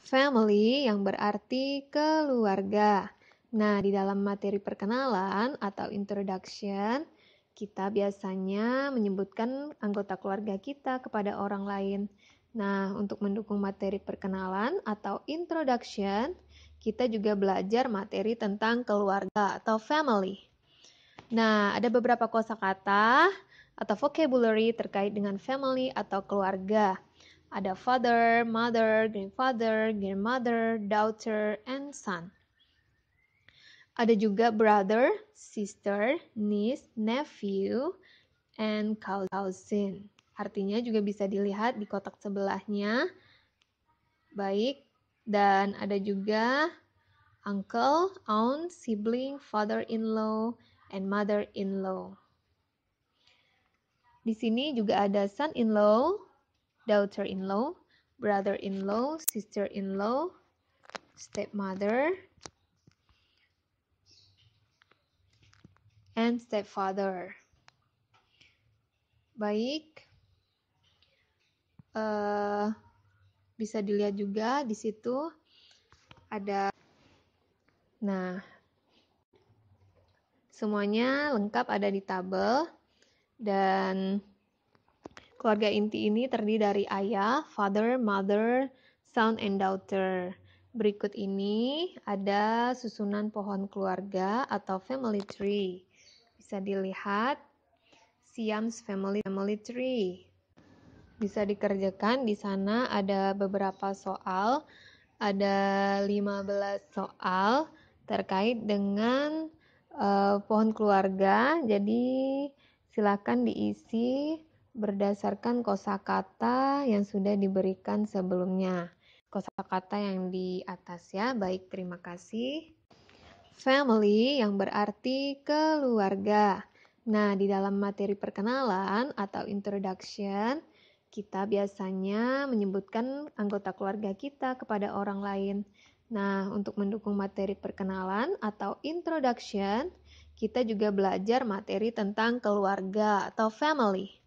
Family yang berarti keluarga. Nah, di dalam materi perkenalan atau introduction, kita biasanya menyebutkan anggota keluarga kita kepada orang lain. Nah, untuk mendukung materi perkenalan atau introduction, kita juga belajar materi tentang keluarga atau family. Nah, ada beberapa kosakata atau vocabulary terkait dengan family atau keluarga. Ada father, mother, grandfather, grandmother, daughter, and son. Ada juga brother, sister, niece, nephew, and cousin. Artinya juga bisa dilihat di kotak sebelahnya. Baik, dan ada juga uncle, aunt, sibling, father-in-law, and mother-in-law. Di sini juga ada son-in-law, daughter-in-law, brother-in-law, sister-in-law, stepmother, and stepfather. Baik, uh, bisa dilihat juga di situ ada. Nah, semuanya lengkap ada di tabel dan Keluarga inti ini terdiri dari ayah, father, mother, son, and daughter. Berikut ini ada susunan pohon keluarga atau family tree. Bisa dilihat Siam's family family tree. Bisa dikerjakan di sana ada beberapa soal, ada 15 soal terkait dengan uh, pohon keluarga. Jadi silakan diisi berdasarkan kosakata yang sudah diberikan sebelumnya. Kosakata yang di atas ya. Baik, terima kasih. Family yang berarti keluarga. Nah, di dalam materi perkenalan atau introduction, kita biasanya menyebutkan anggota keluarga kita kepada orang lain. Nah, untuk mendukung materi perkenalan atau introduction, kita juga belajar materi tentang keluarga atau family.